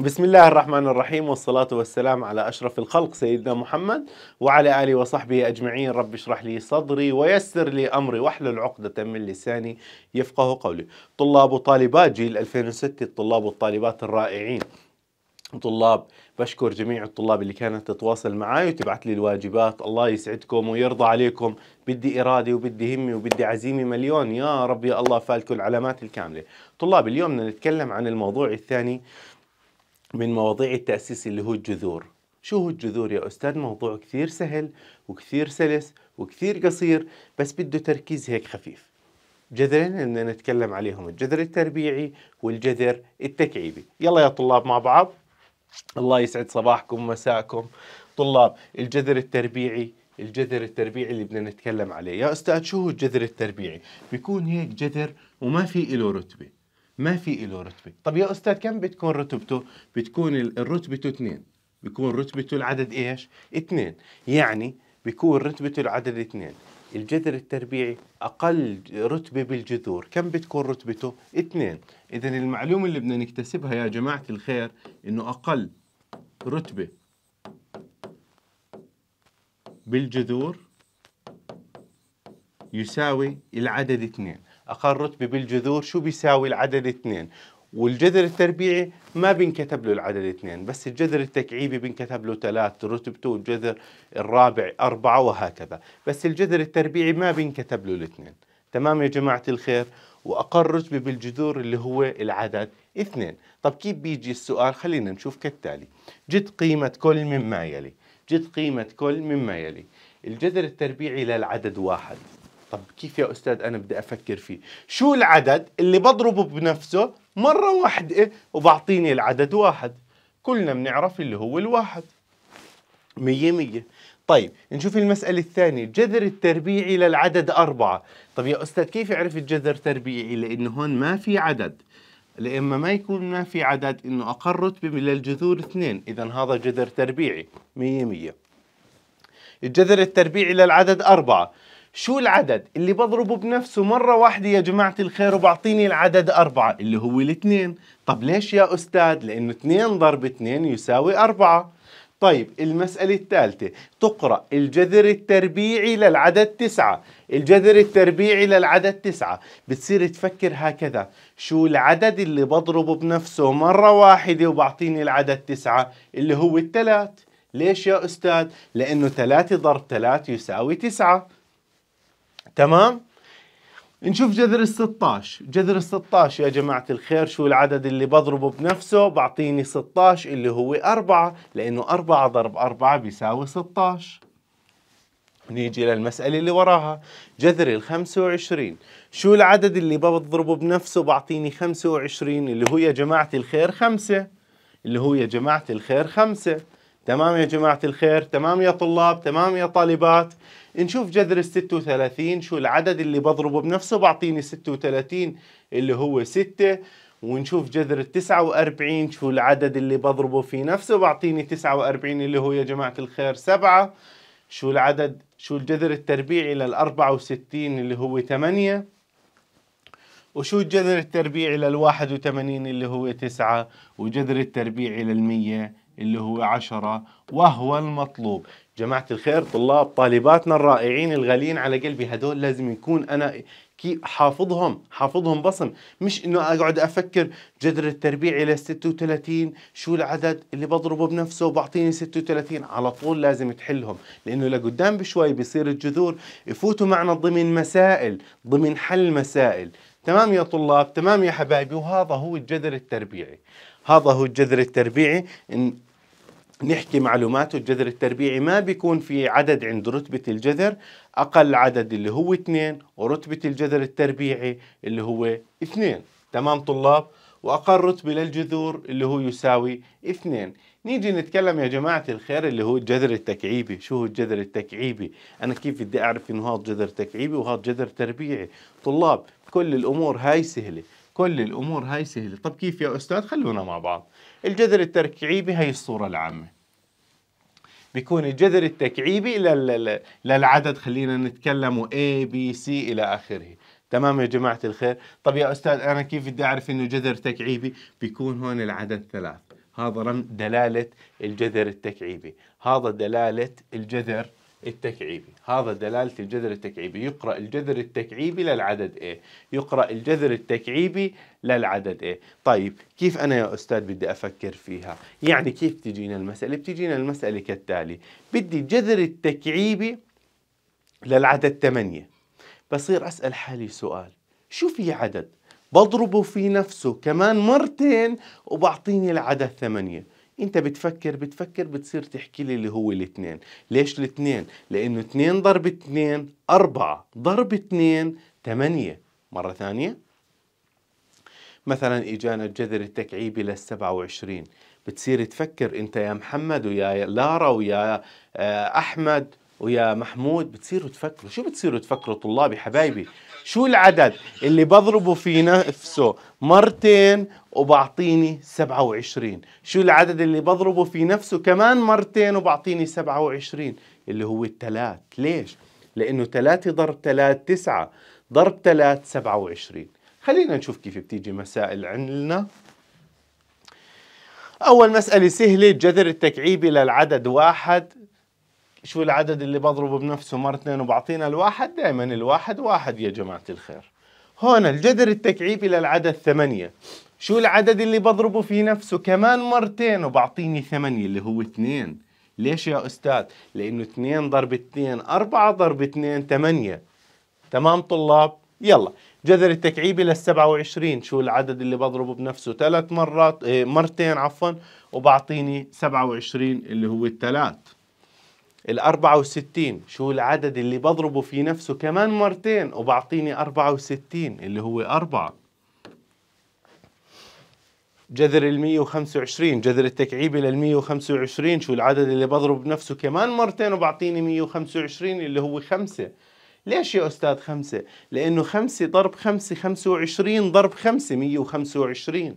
بسم الله الرحمن الرحيم والصلاة والسلام على أشرف الخلق سيدنا محمد وعلى آله وصحبه أجمعين رب اشرح لي صدري ويسر لي أمري واحلل عقدة من لساني يفقه قولي طلاب وطالبات جيل 2006 الطلاب والطالبات الرائعين طلاب بشكر جميع الطلاب اللي كانت تتواصل معي وتبعت لي الواجبات الله يسعدكم ويرضى عليكم بدي إرادة وبدي همي وبدي عزيمة مليون يا رب يا الله فالكم العلامات الكاملة طلاب اليوم نتكلم عن الموضوع الثاني من مواضيع التأسيس اللي هو الجذور شو هو الجذور يا أستاذ موضوع كثير سهل وكثير سلس وكثير قصير بس بده تركيز هيك خفيف جذرين بدنا نتكلم عليهم الجذر التربيعي والجذر التكعيبي يلا يا طلاب مع بعض الله يسعد صباحكم ومساءكم طلاب الجذر التربيعي الجذر التربيعي اللي بدنا نتكلم عليه يا أستاذ شو هو الجذر التربيعي بيكون هيك جذر وما في له رتبه ما في له رتبه طب يا استاذ كم بتكون رتبته بتكون رتبته اثنين بيكون رتبته العدد ايش اثنين يعني بيكون رتبته العدد اثنين الجذر التربيعي أقل رتبة بالجذور كم بتكون رتبته؟ اثنين إذا المعلومة اللي بدنا نكتسبها يا جماعة الخير إنه أقل رتبة بالجذور يساوي العدد اثنين اقل رتبه بالجذور شو بيساوي العدد اثنين والجذر التربيعي ما بينكتب له العدد اثنين بس الجذر التكعيبي بينكتب له ثلاث رتبته والجذر الرابع أربعة وهكذا بس الجذر التربيعي ما بينكتب له الاثنين تمام يا جماعة الخير وأقل رتبة بالجذور اللي هو العدد اثنين طب كيف بيجي السؤال خلينا نشوف كالتالي جد قيمة كل مما يلي جد قيمة كل مما يلي الجذر التربيعي للعدد واحد طب كيف يا أستاذ أنا بدي أفكر فيه شو العدد اللي بضربه بنفسه مرة واحدة إيه؟ وبعطيني العدد واحد كلنا بنعرف اللي هو الواحد مية مية طيب نشوف المسألة الثانية الجذر التربيعي للعدد أربعة طب يا أستاذ كيف يعرف الجذر تربيعي لأنه هون ما في عدد لإما ما يكون ما في عدد إنه من للجذور اثنين إذا هذا جذر تربيعي مية مية الجذر التربيعي للعدد أربعة شو العدد اللي بضربه بنفسه مرة واحدة يا جماعة الخير وبعطيني العدد أربعة اللي هو الاثنين طب ليش يا أستاذ لأنه اثنين ضرب اثنين يساوي أربعة طيب المسألة الثالثة تقرأ الجذر التربيعي للعدد تسعة الجذر التربيعي للعدد تسعة بتصير تفكر هكذا شو العدد اللي بضربه بنفسه مرة واحدة وبعطيني العدد تسعة اللي هو الثلاث ليش يا أستاذ؟ لأنه ثلاثة ضرب ثلاث يساوي تسعة تمام نشوف جذر ال 16 جذر ال 16 يا جماعة الخير شو العدد اللي بضربه بنفسه بعطيني 16 اللي هو 4 لأنه 4 ضرب 4 بيساوي 16 نيجي للمسألة اللي وراها جذر ال 25 شو العدد اللي بضربه بنفسه بعطيني 25 اللي هو يا جماعة الخير 5 اللي هو يا جماعة الخير 5 تمام يا جماعة الخير تمام يا طلاب تمام يا طالبات نشوف جذر ال 36 شو العدد اللي بضربه بنفسه بعطيني 36 اللي هو 6 ونشوف جذر ال 49 شو العدد اللي بضربه في نفسه بعطيني 49 اللي هو يا جماعة الخير 7 شو العدد شو الجذر التربيعي لل 64 اللي هو 8 وشو الجذر التربيعي لل 81 اللي هو 9 وجذر التربيعي لل 100 اللي هو عشرة وهو المطلوب جماعة الخير طلاب طالباتنا الرائعين الغاليين على قلبي هدول لازم يكون أنا كي حافظهم حافظهم بصم مش انه اقعد افكر جذر التربيع الى 36 شو العدد اللي بضربه بنفسه وبعطيني 36 على طول لازم تحلهم لانه لقدام بشوي بصير الجذور يفوتوا معنا ضمن مسائل ضمن حل مسائل تمام يا طلاب تمام يا حبايبي وهذا هو الجذر التربيعي هذا هو الجذر التربيعي إن نحكي معلومات الجذر التربيعي ما بيكون في عدد عند رتبة الجذر أقل عدد اللي هو اثنين ورتبة الجذر التربيعي اللي هو اثنين تمام طلاب وأقل رتبة للجذور اللي هو يساوي اثنين نيجي نتكلم يا جماعة الخير اللي هو الجذر التكعيبي شو هو الجذر التكعيبي أنا كيف بدي أعرف إنه هذا جذر تكعيبي وهذا جذر تربيعي طلاب كل الأمور هاي سهلة كل الامور هاي سهله طب كيف يا استاذ خلونا مع بعض الجذر التركيبي هي الصوره العامه بيكون الجذر التكعيبي للعدد خلينا نتكلم A B C إلى آخره تمام يا جماعة الخير طب يا أستاذ أنا كيف بدي أعرف إنه جذر تكعيبي بيكون هون العدد ثلاث هذا دلالة الجذر التكعيبي هذا دلالة الجذر التكعيبي هذا دلالة الجذر التكعيبي يقرأ الجذر التكعيبي للعدد A يقرأ الجذر التكعيبي للعدد A طيب كيف أنا يا أستاذ بدي أفكر فيها يعني كيف تجينا المسألة بتجينا المسألة كالتالي بدي الجذر التكعيبي للعدد 8 بصير أسأل حالي سؤال شو في عدد بضربه في نفسه كمان مرتين وبعطيني العدد ثمانية انت بتفكر بتفكر بتصير تحكي لي اللي هو الاثنين ليش الاثنين لانه اثنين ضرب اثنين أربعة ضرب اثنين ثمانية مرة ثانية مثلا اجانا الجذر التكعيبي لل 27 بتصير تفكر انت يا محمد ويا لارا ويا آه، احمد ويا محمود بتصيروا تفكروا شو بتصيروا تفكروا طلابي حبايبي شو العدد اللي بضربه في نفسه مرتين وبعطيني 27 شو العدد اللي بضربه في نفسه كمان مرتين وبعطيني 27 اللي هو الثلاث ليش لانه ثلاثة ضرب ثلاث تسعة ضرب سبعة 27 خلينا نشوف كيف بتيجي مسائل عندنا أول مسألة سهلة جذر التكعيبي للعدد واحد شو العدد اللي بضربه بنفسه مرتين وبعطينا الواحد دائما الواحد واحد يا جماعة الخير هون الجذر التكعيبي للعدد ثمانية شو العدد اللي بضربه في نفسه كمان مرتين وبعطيني ثمانية اللي هو اثنين ليش يا أستاذ؟ لأنه اثنين ضرب اثنين أربعة ضرب اثنين ثمانية تمام طلاب؟ يلا جذر التكعيبي للسبعة وعشرين شو العدد اللي بضربه بنفسه ثلاث مرات اه مرتين عفوا وبعطيني سبعة وعشرين اللي هو الثلاث ال 64 شو العدد اللي بضربه في نفسه كمان مرتين وبعطيني 64 اللي هو 4 جذر ال 125 جذر التكعيب لل 125 شو العدد اللي بضرب نفسه كمان مرتين وبعطيني 125 اللي هو 5 ليش يا أستاذ 5؟ لأنه 5 ضرب 5 25 ضرب 5 125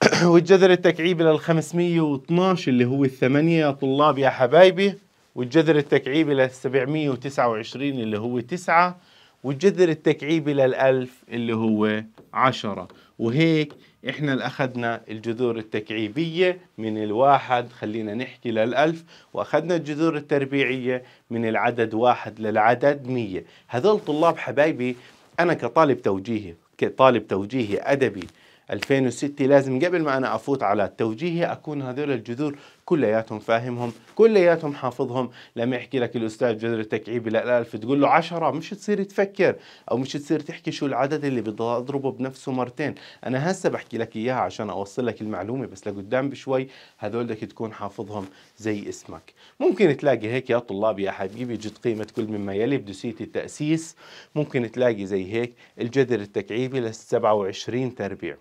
والجذر التكعيبي لل 512 اللي هو الثمانيه يا طلاب يا حبايبي والجذر التكعيبي لل 729 اللي هو 9 والجذر التكعيبي لل 1000 اللي هو 10 وهيك احنا اخذنا الجذور التكعيبيه من الواحد خلينا نحكي للألف واخذنا الجذور التربيعيه من العدد واحد للعدد 100 هذول طلاب حبايبي انا كطالب توجيهي كطالب توجيهي ادبي 2006 لازم قبل ما أنا أفوت على التوجيهي أكون هذول الجذور كلياتهم فاهمهم كلياتهم حافظهم لما يحكي لك الأستاذ جذر التكعيب إلى الألف تقول له عشرة مش تصير تفكر أو مش تصير تحكي شو العدد اللي بدي أضربه بنفسه مرتين أنا هسه بحكي لك إياها عشان أوصل لك المعلومة بس لقدام بشوي هذول بدك تكون حافظهم زي اسمك ممكن تلاقي هيك يا طلاب يا حبيبي جد قيمة كل مما يلي بدوسية التأسيس ممكن تلاقي زي هيك الجذر التكعيبي لل 27 تربيع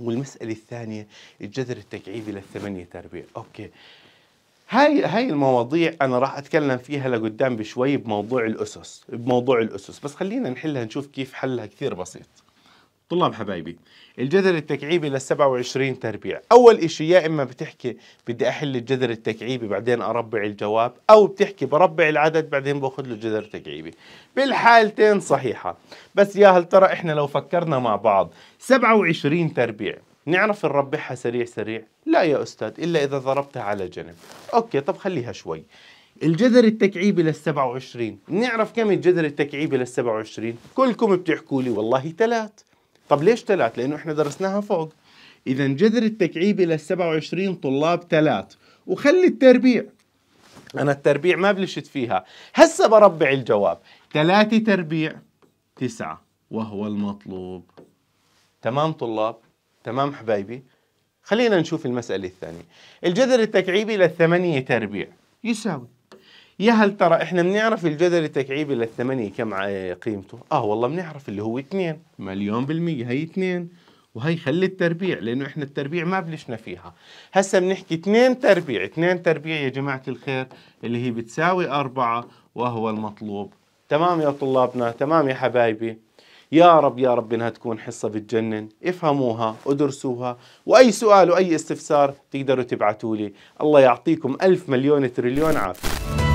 والمسألة الثانية الجذر التكعيبي للثمانية تربيع أوكي هاي هاي المواضيع انا راح اتكلم فيها لقدام بشوي بموضوع الاسس بموضوع الاسس بس خلينا نحلها نشوف كيف حلها كثير بسيط طلاب حبايبي الجذر التكعيبي لل 27 تربيع اول إشي يا اما بتحكي بدي احل الجذر التكعيبي بعدين اربع الجواب او بتحكي بربع العدد بعدين باخذ له جذر تكعيبي بالحالتين صحيحه بس يا هل ترى احنا لو فكرنا مع بعض 27 تربيع نعرف نربحها سريع سريع لا يا استاذ الا اذا ضربتها على جنب اوكي طب خليها شوي الجذر التكعيبي لل 27 نعرف كم الجذر التكعيبي لل 27 كلكم بتحكوا لي والله ثلاث طب ليش ثلاث؟ لأنه إحنا درسناها فوق إذا جذر التكعيب إلى 27 طلاب ثلاث وخلي التربيع أنا التربيع ما بلشت فيها هسه بربع الجواب ثلاثة تربيع تسعة وهو المطلوب تمام طلاب تمام حبايبي خلينا نشوف المسألة الثانية الجذر التكعيبي للثمانية تربيع يساوي يا هل ترى احنا بنعرف الجدل التكعيبي للثمانية كم قيمته اه والله بنعرف اللي هو اثنين مليون بالمية هي اثنين وهي خلي التربيع لانه احنا التربيع ما بلشنا فيها هسا بنحكي اثنين تربيع اثنين تربيع يا جماعة الخير اللي هي بتساوي أربعة وهو المطلوب تمام يا طلابنا تمام يا حبايبي يا رب يا رب انها تكون حصة بتجنن افهموها ادرسوها واي سؤال واي استفسار تقدروا تبعتوا لي الله يعطيكم الف مليون تريليون عافية